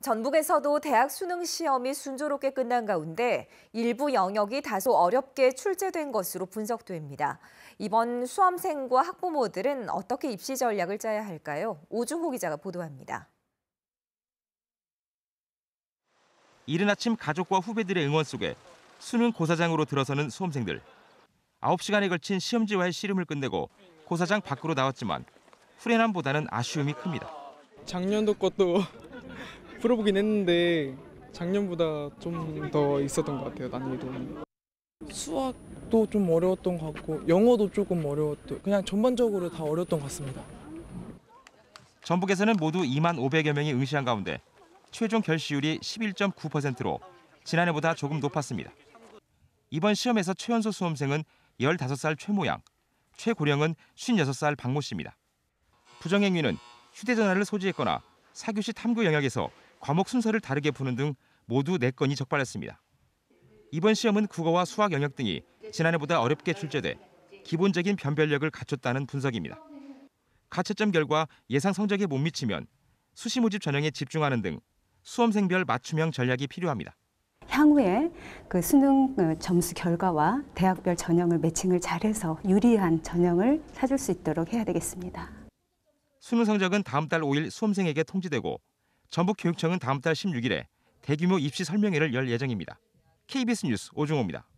전북에서도 대학 수능 시험이 순조롭게 끝난 가운데 일부 영역이 다소 어렵게 출제된 것으로 분석됩니다. 이번 수험생과 학부모들은 어떻게 입시 전략을 짜야 할까요? 오주호 기자가 보도합니다. 이른 아침 가족과 후배들의 응원 속에 수능 고사장으로 들어서는 수험생들. 9시간에 걸친 시험지와의 씨름을 끝내고 고사장 밖으로 나왔지만 후련함보다는 아쉬움이 큽니다. 작년도 것도 풀어보긴 했는데 작년보다 좀 더 있었던 것 같아요 난이도 수학도 좀 어려웠던 것 같고 영어도 조금 어려웠던 그냥 전반적으로 다 어려웠던 것 같습니다. 전북에서는 모두 2만 500여 명이 응시한 가운데 최종 결시율이 11.9%로 지난해보다 조금 높았습니다. 이번 시험에서 최연소 수험생은 15살 최모양, 최고령은 56살 박모 씨입니다. 부정행위는 휴대전화를 소지했거나 사교시 탐구 영역에서 과목 순서를 다르게 푸는 등 모두 4건이 적발했습니다. 이번 시험은 국어와 수학 영역 등이 지난해보다 어렵게 출제돼 기본적인 변별력을 갖췄다는 분석입니다. 가채점 결과 예상 성적에 못 미치면 수시 모집 전형에 집중하는 등 수험생별 맞춤형 전략이 필요합니다. 향후에 그 수능 어, 점수 결과와 대학별 전형을 매칭을 잘해서 유리한 전형을 찾을 수 있도록 해야 되겠습니다. 수능 성적은 다음 달 5일 수험생에게 통지되고 전북교육청은 다음 달 16일에 대규모 입시 설명회를 열 예정입니다. KBS 뉴스 오종호입니다.